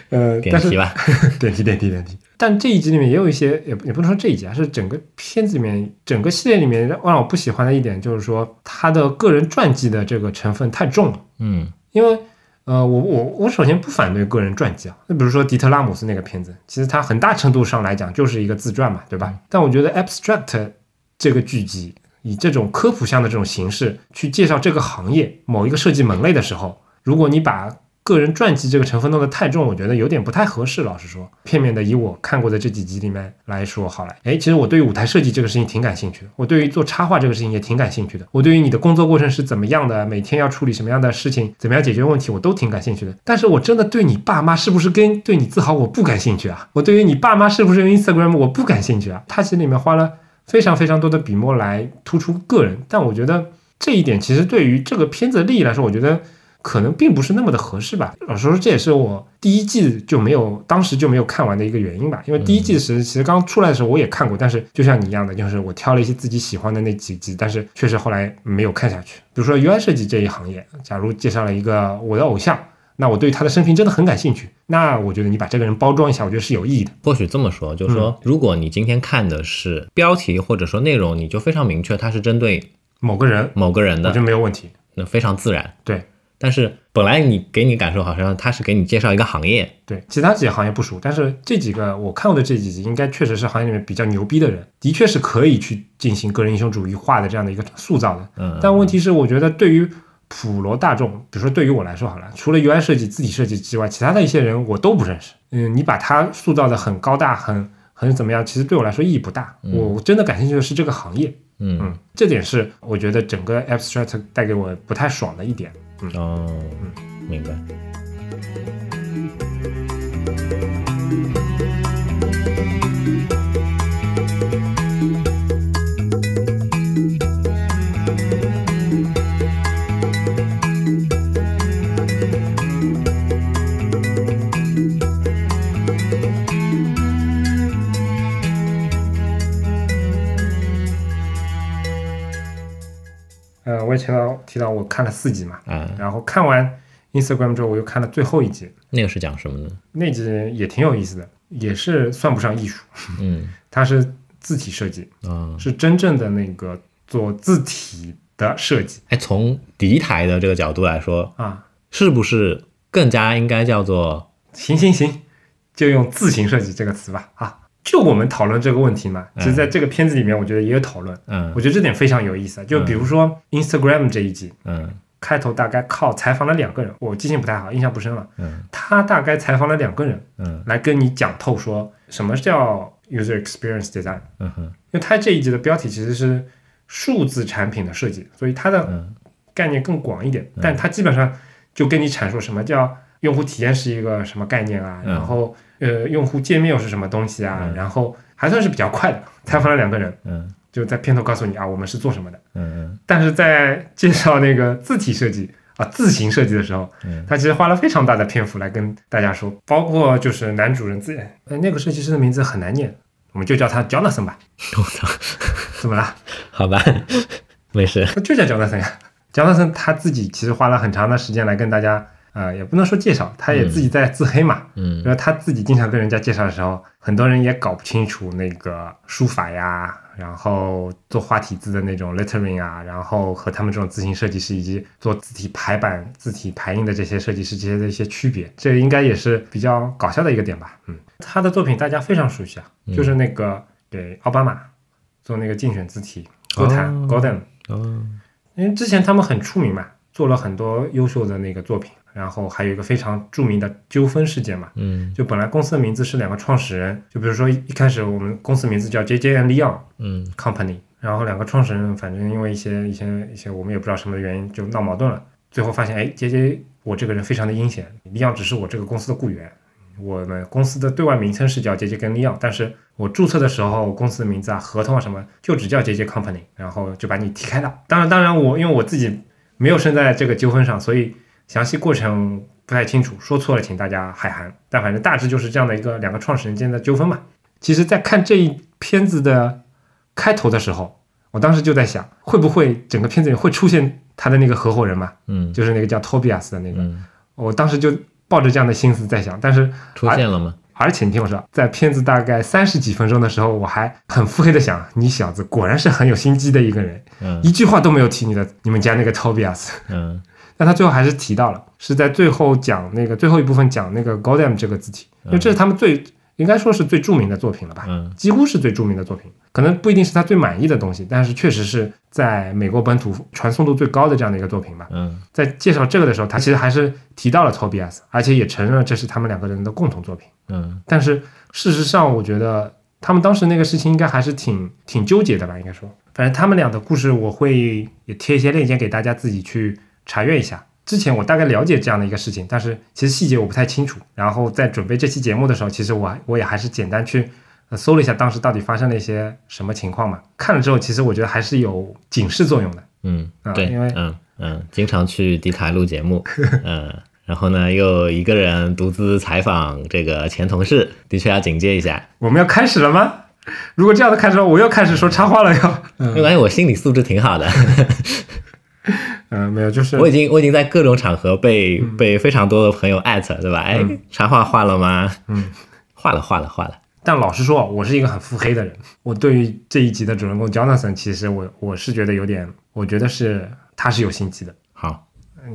呃，点题吧，点击点击点击。但这一集里面也有一些，也也不能说这一集啊，是整个片子里面、整个系列里面让让我不喜欢的一点，就是说他的个人传记的这个成分太重了。嗯，因为呃，我我我首先不反对个人传记啊，那比如说迪特拉姆斯那个片子，其实它很大程度上来讲就是一个自传嘛，对吧？但我觉得 Abstract 这个剧集。以这种科普向的这种形式去介绍这个行业某一个设计门类的时候，如果你把个人传记这个成分弄得太重，我觉得有点不太合适。老实说，片面的以我看过的这几集里面来说，好了，哎，其实我对于舞台设计这个事情挺感兴趣的，我对于做插画这个事情也挺感兴趣的，我对于你的工作过程是怎么样的，每天要处理什么样的事情，怎么样解决问题，我都挺感兴趣的。但是我真的对你爸妈是不是跟对你自豪，我不感兴趣啊！我对于你爸妈是不是用 Instagram，我不感兴趣啊！他心里面花了。非常非常多的笔墨来突出个人，但我觉得这一点其实对于这个片子的利益来说，我觉得可能并不是那么的合适吧。老实说，这也是我第一季就没有，当时就没有看完的一个原因吧。因为第一季时其实刚出来的时候我也看过，但是就像你一样的，就是我挑了一些自己喜欢的那几集，但是确实后来没有看下去。比如说 UI 设计这一行业，假如介绍了一个我的偶像。那我对他的生平真的很感兴趣。那我觉得你把这个人包装一下，我觉得是有意义的。或许这么说，就是说，如果你今天看的是标题或者说内容，你就非常明确他是针对某个人、某个人的，我觉得没有问题，那非常自然。对。但是本来你给你感受好像他是给你介绍一个行业，对其他几个行业不熟，但是这几个我看过的这几集，应该确实是行业里面比较牛逼的人，的确是可以去进行个人英雄主义化的这样的一个塑造的。嗯。但问题是，我觉得对于。普罗大众，比如说对于我来说好了，除了 UI 设计、字体设计之外，其他的一些人我都不认识。嗯，你把他塑造的很高大、很很怎么样？其实对我来说意义不大。我真的感兴趣的是这个行业。嗯嗯，这点是我觉得整个 Abstract 带给我不太爽的一点。嗯、哦，嗯，明白。看了四集嘛，啊，然后看完 Instagram 之后，我又看了最后一集。那个是讲什么呢？那集也挺有意思的，也是算不上艺术，嗯，它是字体设计，啊，是真正的那个做字体的设计。哎，从敌台的这个角度来说，啊，是不是更加应该叫做行行行，就用字行设计这个词吧，啊。就我们讨论这个问题嘛，其实在这个片子里面，我觉得也有讨论。嗯，我觉得这点非常有意思就比如说 Instagram 这一集，嗯，开头大概靠采访了两个人，我记性不太好，印象不深了。嗯，他大概采访了两个人，嗯，来跟你讲透说什么叫 user experience design。嗯哼，因为他这一集的标题其实是数字产品的设计，所以它的概念更广一点，但它基本上就跟你阐述什么叫。用户体验是一个什么概念啊？然后，呃，用户界面又是什么东西啊？然后还算是比较快的，采访了两个人。嗯，就在片头告诉你啊，我们是做什么的。嗯嗯。但是在介绍那个字体设计啊，字形设计的时候，他其实花了非常大的篇幅来跟大家说，包括就是男主人自，那个设计师的名字很难念，我们就叫他 Jonathan 吧。我操，怎么了？好吧，没事。就叫 Jonathan 呀。Jonathan 他自己其实花了很长的时间来跟大家。呃，也不能说介绍，他也自己在自黑嘛。嗯，因为他自己经常跟人家介绍的时候，很多人也搞不清楚那个书法呀，然后做花体字的那种 lettering 啊，然后和他们这种字形设计师以及做字体排版、字体排印的这些设计师这些的一些区别，这应该也是比较搞笑的一个点吧。嗯，他的作品大家非常熟悉啊，就是那个给奥巴马做那个竞选字体 g o l d e g o d e n 嗯，因为之前他们很出名嘛，做了很多优秀的那个作品。然后还有一个非常著名的纠纷事件嘛，嗯，就本来公司的名字是两个创始人，就比如说一开始我们公司名字叫 JJ and Leo 嗯 Company，然后两个创始人反正因为一些一些一些我们也不知道什么原因就闹矛盾了，最后发现哎，JJ 我这个人非常的阴险，Leo n 只是我这个公司的雇员，我们公司的对外名称是叫 JJ 跟 Leo，n 但是我注册的时候公司的名字啊合同啊什么就只叫 JJ Company，然后就把你踢开了。当然当然我因为我自己没有身在这个纠纷上，所以。详细过程不太清楚，说错了，请大家海涵。但反正大致就是这样的一个两个创始人间的纠纷嘛。其实，在看这一片子的开头的时候，我当时就在想，会不会整个片子里会出现他的那个合伙人嘛？嗯，就是那个叫 Tobias 的那个。嗯，我当时就抱着这样的心思在想。但是出现了吗？而且你听我说，在片子大概三十几分钟的时候，我还很腹黑的想，你小子果然是很有心机的一个人。嗯，一句话都没有提你的你们家那个 Tobias。嗯。但他最后还是提到了，是在最后讲那个最后一部分讲那个 g o d d a m 这个字体，因为这是他们最应该说是最著名的作品了吧，嗯，几乎是最著名的作品，可能不一定是他最满意的东西，但是确实是在美国本土传送度最高的这样的一个作品吧，嗯，在介绍这个的时候，他其实还是提到了 Tobias，而且也承认了这是他们两个人的共同作品，嗯，但是事实上我觉得他们当时那个事情应该还是挺挺纠结的吧，应该说，反正他们俩的故事我会也贴一些链接给大家自己去。查阅一下之前，我大概了解这样的一个事情，但是其实细节我不太清楚。然后在准备这期节目的时候，其实我我也还是简单去搜了一下当时到底发生了一些什么情况嘛。看了之后，其实我觉得还是有警示作用的。嗯，对，因为嗯嗯，经常去迪台录节目，嗯，然后呢又一个人独自采访这个前同事，的确要警戒一下。我们要开始了吗？如果这样子开始，我又开始说插话了哟。没关系，我心理素质挺好的。嗯，没有，就是我已经我已经在各种场合被被非常多的朋友艾特，对吧？哎，插画画了吗？嗯，画了，画了，画了。但老实说，我是一个很腹黑的人。我对于这一集的主人公 Jonathan，其实我我是觉得有点，我觉得是他是有心机的。好，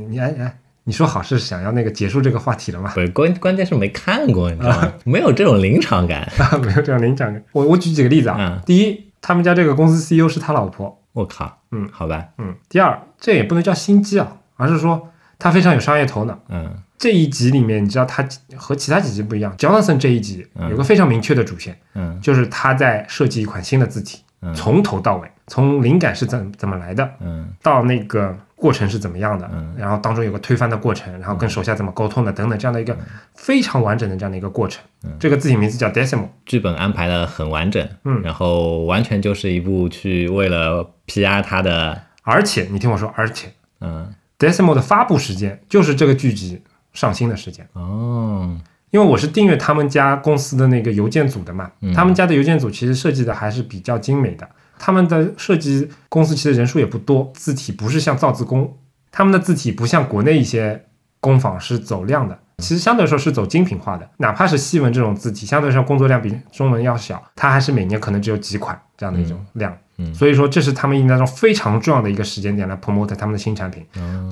你哎哎，你说好是想要那个结束这个话题了吗？不，关关键是没看过，你知道吗？没有这种临场感啊，没有这种临场感。我我举几个例子啊，第一，他们家这个公司 CEO 是他老婆。我靠，嗯，好吧，嗯，第二，这也不能叫心机啊，而是说他非常有商业头脑，嗯，这一集里面，你知道他和其他几集不一样 j o n a t h a n 这一集有个非常明确的主线，嗯，就是他在设计一款新的字体，从头到尾，从灵感是怎怎么来的，嗯，到那个过程是怎么样的，嗯，然后当中有个推翻的过程，然后跟手下怎么沟通的，等等这样的一个非常完整的这样的一个过程，这个字体名字叫 d e c i m o 剧本安排的很完整，嗯，然后完全就是一部去为了 PR 他的，而且你听我说，而且，嗯，Decimal 的发布时间就是这个剧集上新的时间哦。因为我是订阅他们家公司的那个邮件组的嘛，他们家的邮件组其实设计的还是比较精美的。他们的设计公司其实人数也不多，字体不是像造字工，他们的字体不像国内一些工坊是走量的，其实相对说，是走精品化的。哪怕是细纹这种字体，相对来说工作量比中文要小，它还是每年可能只有几款这样的一种量。所以说，这是他们一年中非常重要的一个时间点来 promote 他们的新产品。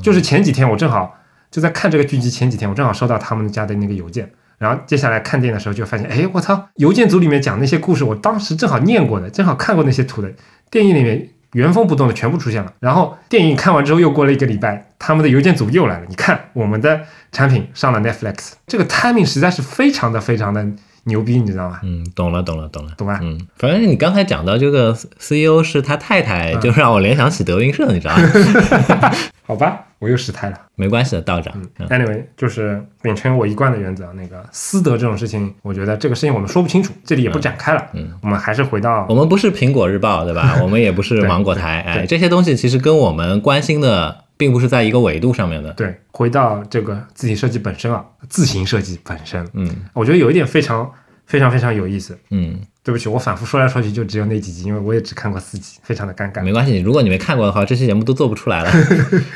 就是前几天我正好就在看这个剧集，前几天我正好收到他们家的那个邮件，然后接下来看电影的时候就发现，哎，我操，邮件组里面讲那些故事，我当时正好念过的，正好看过那些图的，电影里面原封不动的全部出现了。然后电影看完之后又过了一个礼拜，他们的邮件组又来了，你看我们的产品上了 Netflix，这个 timing 实在是非常的非常的。牛逼，你知道吗？嗯，懂了，懂了，懂了，懂吧？嗯，反正你刚才讲到这个 CEO 是他太太，就让我联想起德云社，你知道吧？好吧，我又失态了，没关系的，道长。嗯，anyway，就是秉承我一贯的原则，那个私德这种事情，我觉得这个事情我们说不清楚，这里也不展开了。嗯，我们还是回到，我们不是苹果日报，对吧？我们也不是芒果台，哎，这些东西其实跟我们关心的。并不是在一个维度上面的。对，回到这个字体设计本身啊，字行设计本身。嗯，我觉得有一点非常非常非常有意思。嗯，对不起，我反复说来说去就只有那几集，因为我也只看过四集，非常的尴尬。没关系，如果你没看过的话，这些节目都做不出来了。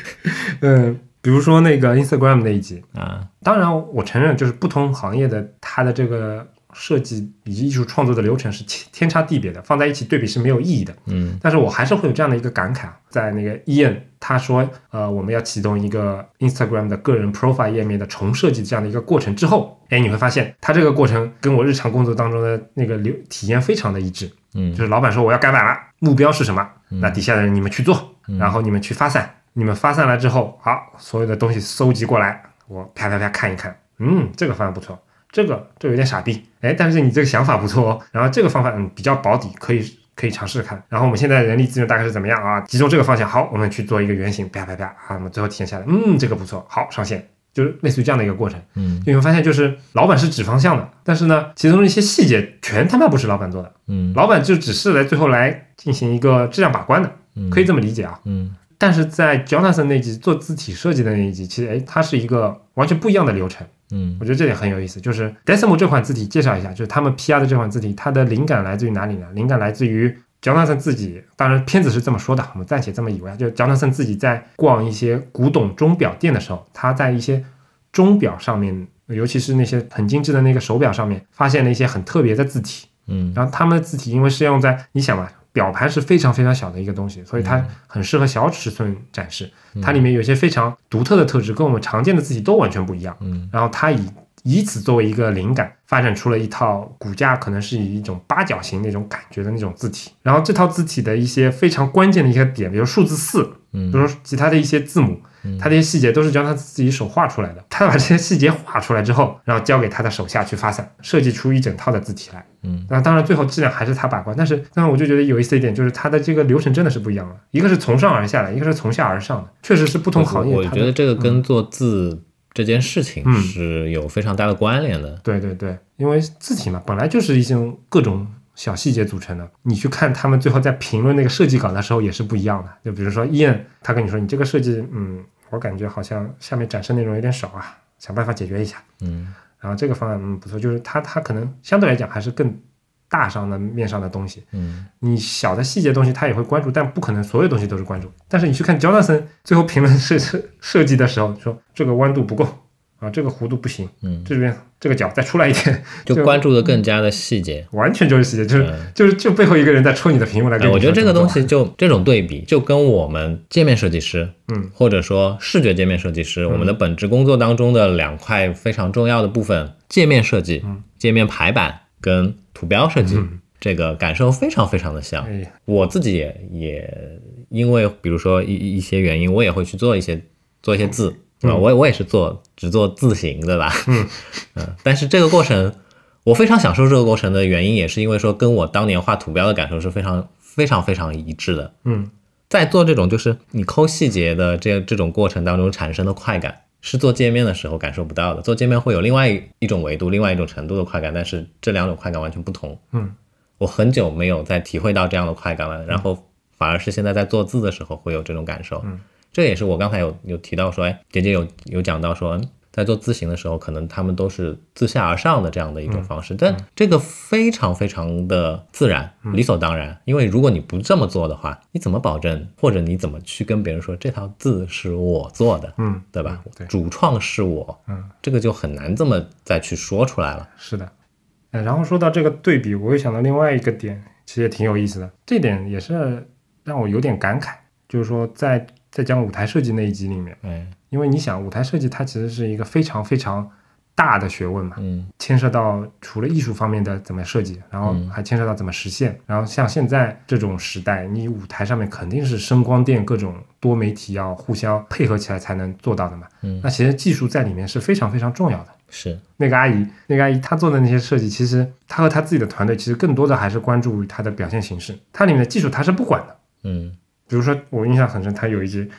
嗯，比如说那个 Instagram 那一集。啊，当然我承认，就是不同行业的它的这个。设计以及艺术创作的流程是天天差地别的，放在一起对比是没有意义的。嗯，但是我还是会有这样的一个感慨，在那个 Ian 他说，呃，我们要启动一个 Instagram 的个人 profile 页面的重设计这样的一个过程之后，哎，你会发现他这个过程跟我日常工作当中的那个流体验非常的一致。嗯，就是老板说我要改版了，目标是什么？那底下的人你们去做，然后你们去发散，你们发散了之后，好，所有的东西搜集过来，我啪啪啪看一看，嗯，这个方案不错。这个这有点傻逼，哎，但是你这个想法不错哦。然后这个方法嗯比较保底，可以可以尝试看。然后我们现在人力资源大概是怎么样啊？集中这个方向，好，我们去做一个原型，啪啪啪啊，我们最后体现下来，嗯，这个不错，好上线，就是类似于这样的一个过程，嗯，你会发现就是老板是指方向的，但是呢，其中的一些细节全他妈不是老板做的，嗯，老板就只是来最后来进行一个质量把关的，嗯，可以这么理解啊，嗯，但是在 Jonathan 那集做字体设计的那一集，其实哎，它是一个完全不一样的流程。嗯，我觉得这点很有意思，就是 d e i m a l 这款字体介绍一下，就是他们 P R 的这款字体，它的灵感来自于哪里呢？灵感来自于 Jonathan 自己，当然片子是这么说的，我们暂且这么以为。就 Jonathan 自己在逛一些古董钟表店的时候，他在一些钟表上面，尤其是那些很精致的那个手表上面，发现了一些很特别的字体。嗯，然后他们的字体因为是用在，你想吧。表盘是非常非常小的一个东西，所以它很适合小尺寸展示。它里面有一些非常独特的特质，跟我们常见的字体都完全不一样。嗯，然后它以以此作为一个灵感，发展出了一套骨架，可能是以一种八角形那种感觉的那种字体。然后这套字体的一些非常关键的一些点，比如数字四，比如说其他的一些字母。他这些细节都是将他自己手画出来的，他把这些细节画出来之后，然后交给他的手下去发散，设计出一整套的字体来。嗯，那当然最后质量还是他把关，但是，那我就觉得有意思一点，就是他的这个流程真的是不一样了，一个是从上而下的，一个是从下而上的，确实是不同行业。我觉得这个跟做字这件事情是有非常大的关联的。对对对，因为字体嘛，本来就是一些各种。小细节组成的，你去看他们最后在评论那个设计稿的时候也是不一样的。就比如说 Ian 他跟你说你这个设计，嗯，我感觉好像下面展示内容有点少啊，想办法解决一下。嗯，然后这个方案嗯不错，就是他他可能相对来讲还是更大上的面上的东西。嗯，你小的细节东西他也会关注，但不可能所有东西都是关注。但是你去看 Jonathan 最后评论设设计的时候说这个弯度不够。啊，这个弧度不行，嗯，这边这个角再出来一点，就关注的更加的细节，完全就是细节，就是就是就背后一个人在戳你的屏幕来。我觉得这个东西就这种对比，就跟我们界面设计师，嗯，或者说视觉界面设计师，我们的本职工作当中的两块非常重要的部分，界面设计、界面排版跟图标设计，这个感受非常非常的像。我自己也也因为比如说一一些原因，我也会去做一些做一些字。啊，我我也是做只做字形，对吧？嗯嗯。但是这个过程，我非常享受这个过程的原因，也是因为说跟我当年画图标的感受是非常非常非常一致的。嗯，在做这种就是你抠细节的这这种过程当中产生的快感，是做界面的时候感受不到的。做界面会有另外一种维度、另外一种程度的快感，但是这两种快感完全不同。嗯，我很久没有再体会到这样的快感了，然后反而是现在在做字的时候会有这种感受。嗯。这也是我刚才有有提到说，哎，姐姐有有讲到说，在做咨询的时候，可能他们都是自下而上的这样的一种方式，但这个非常非常的自然，理所当然。因为如果你不这么做的话，你怎么保证，或者你怎么去跟别人说这套字是我做的，嗯，对吧？对，主创是我，嗯，这个就很难这么再去说出来了。是的，哎，然后说到这个对比，我又想到另外一个点，其实也挺有意思的，这点也是让我有点感慨，就是说在。在讲舞台设计那一集里面，嗯，因为你想舞台设计它其实是一个非常非常大的学问嘛，嗯，牵涉到除了艺术方面的怎么设计，然后还牵涉到怎么实现，然后像现在这种时代，你舞台上面肯定是声光电各种多媒体要互相配合起来才能做到的嘛，嗯，那其实技术在里面是非常非常重要的。是那个阿姨，那个阿姨她做的那些设计，其实她和她自己的团队其实更多的还是关注于她的表现形式，它里面的技术她是不管的，嗯。比如说，我印象很深，他有一集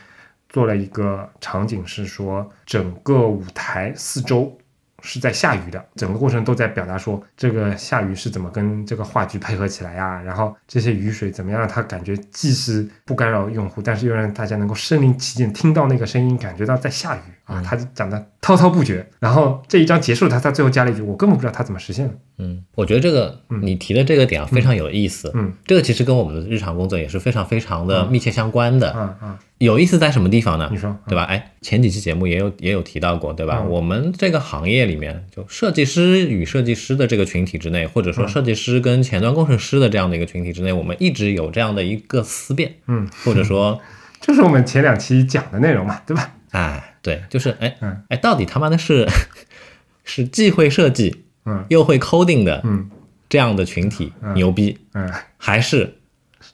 做了一个场景，是说整个舞台四周是在下雨的，整个过程都在表达说这个下雨是怎么跟这个话剧配合起来呀？然后这些雨水怎么样，让它感觉既是不干扰用户，但是又让大家能够身临其境，听到那个声音，感觉到在下雨。啊，他讲的滔滔不绝，然后这一章结束他他最后加了一句，我根本不知道他怎么实现的。嗯，我觉得这个你提的这个点非常有意思。嗯，这个其实跟我们的日常工作也是非常非常的密切相关的。嗯嗯，有意思在什么地方呢？你说对吧？哎，前几期节目也有也有提到过，对吧？我们这个行业里面，就设计师与设计师的这个群体之内，或者说设计师跟前端工程师的这样的一个群体之内，我们一直有这样的一个思辨。嗯，或者说，就是我们前两期讲的内容嘛，对吧？哎。对，就是哎，哎，到底他妈的是是既会设计，嗯，又会 coding 的，嗯，这样的群体牛逼，嗯，还是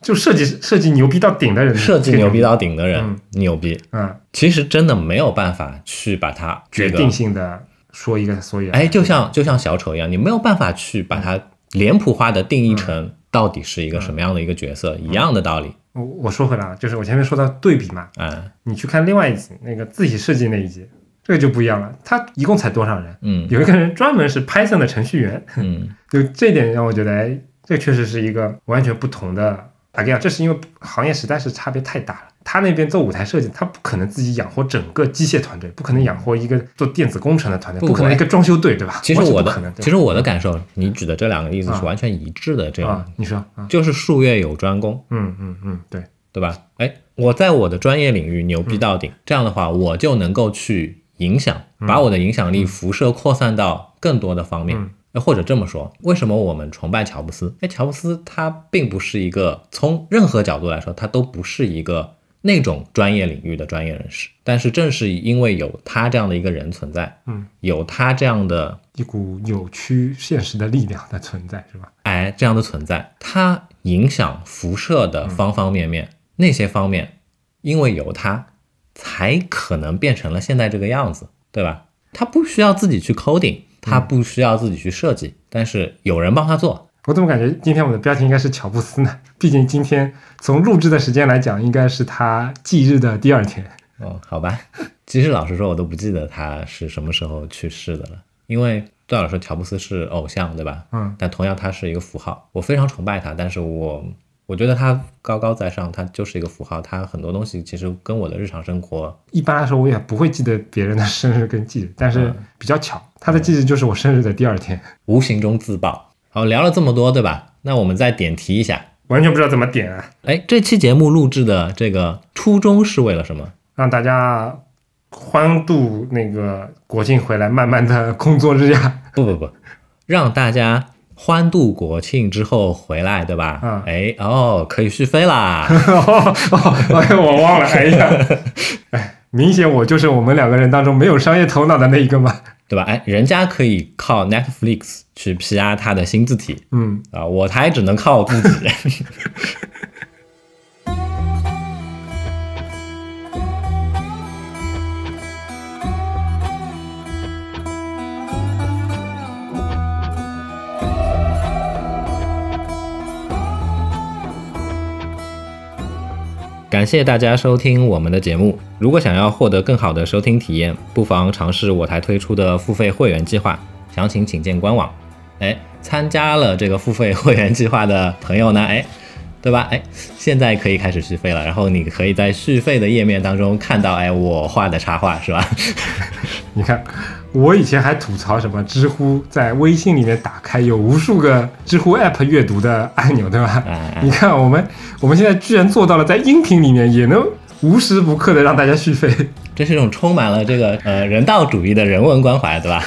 就设计设计牛逼到顶的人，设计牛逼到顶的人牛逼，嗯，其实真的没有办法去把它决定性的说一个所以然，哎，就像就像小丑一样，你没有办法去把它脸谱化的定义成。到底是一个什么样的一个角色？一样的道理。我我说回来了，就是我前面说到对比嘛。嗯，你去看另外一集那个字体设计那一集，这个就不一样了。他一共才多少人？嗯，有一个人专门是 Python 的程序员。嗯，就这点让我觉得，哎，这确实是一个完全不同的大概这是因为行业实在是差别太大了。他那边做舞台设计，他不可能自己养活整个机械团队，不可能养活一个做电子工程的团队，不可能一个装修队，对吧？其实我，的，其实我的感受，你举的这两个例子是完全一致的。这样，你说，就是术业有专攻。嗯嗯嗯，对对吧？哎，我在我的专业领域牛逼到顶，这样的话，我就能够去影响，把我的影响力辐射扩散到更多的方面。那或者这么说，为什么我们崇拜乔布斯？哎，乔布斯他并不是一个从任何角度来说，他都不是一个。那种专业领域的专业人士，但是正是因为有他这样的一个人存在，嗯，有他这样的一股扭曲现实的力量的存在，是吧？哎，这样的存在，它影响辐射的方方面面，那些方面，因为有他，才可能变成了现在这个样子，对吧？他不需要自己去 coding，他不需要自己去设计，但是有人帮他做。我怎么感觉今天我的标题应该是乔布斯呢？毕竟今天从录制的时间来讲，应该是他忌日的第二天。哦，好吧，其实老实说，我都不记得他是什么时候去世的了。因为段老师，乔布斯是偶像，对吧？嗯。但同样，他是一个符号。我非常崇拜他，但是我我觉得他高高在上，他就是一个符号。他很多东西其实跟我的日常生活一般来说，我也不会记得别人的 生日跟忌日，但是比较巧，他的忌日就是我生日的第二天，无形中自爆。好，聊了这么多，对吧？那我们再点题一下，完全不知道怎么点啊！哎，这期节目录制的这个初衷是为了什么？让大家欢度那个国庆回来，慢慢的工作日呀？不不不，让大家欢度国庆之后回来，对吧？嗯。哎，哦，可以续费啦！哎，我忘了，哎呀，哎，明显我就是我们两个人当中没有商业头脑的那一个嘛。对吧？哎，人家可以靠 Netflix 去 PR 它的新字体，嗯啊，我他也只能靠自己。感谢大家收听我们的节目。如果想要获得更好的收听体验，不妨尝试我台推出的付费会员计划，详情请见官网。哎，参加了这个付费会员计划的朋友呢？哎，对吧？哎，现在可以开始续费了。然后你可以在续费的页面当中看到，哎，我画的插画是吧？你看。我以前还吐槽什么知乎在微信里面打开有无数个知乎 App 阅读的按钮，对吧？你看我们我们现在居然做到了，在音频里面也能无时不刻的让大家续费，这是一种充满了这个呃人道主义的人文关怀，对吧？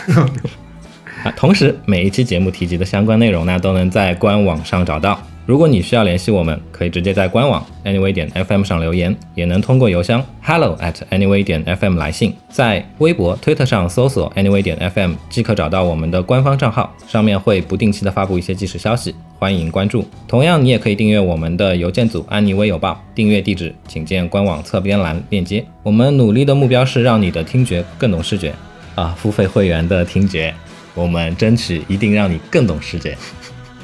啊，同时每一期节目提及的相关内容呢，都能在官网上找到。如果你需要联系我们，可以直接在官网 anyway 点 fm 上留言，也能通过邮箱 hello at anyway 点 fm 来信。在微博、推特上搜索 anyway 点 fm，即可找到我们的官方账号，上面会不定期的发布一些即时消息，欢迎关注。同样，你也可以订阅我们的邮件组安妮微有报，订阅地址请见官网侧边栏链接。我们努力的目标是让你的听觉更懂视觉，啊，付费会员的听觉，我们争取一定让你更懂视觉。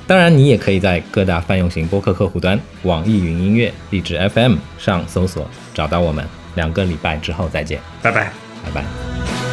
当然，你也可以在各大泛用型播客客户端、网易云音乐、荔枝 FM 上搜索找到我们。两个礼拜之后再见，拜拜，拜拜。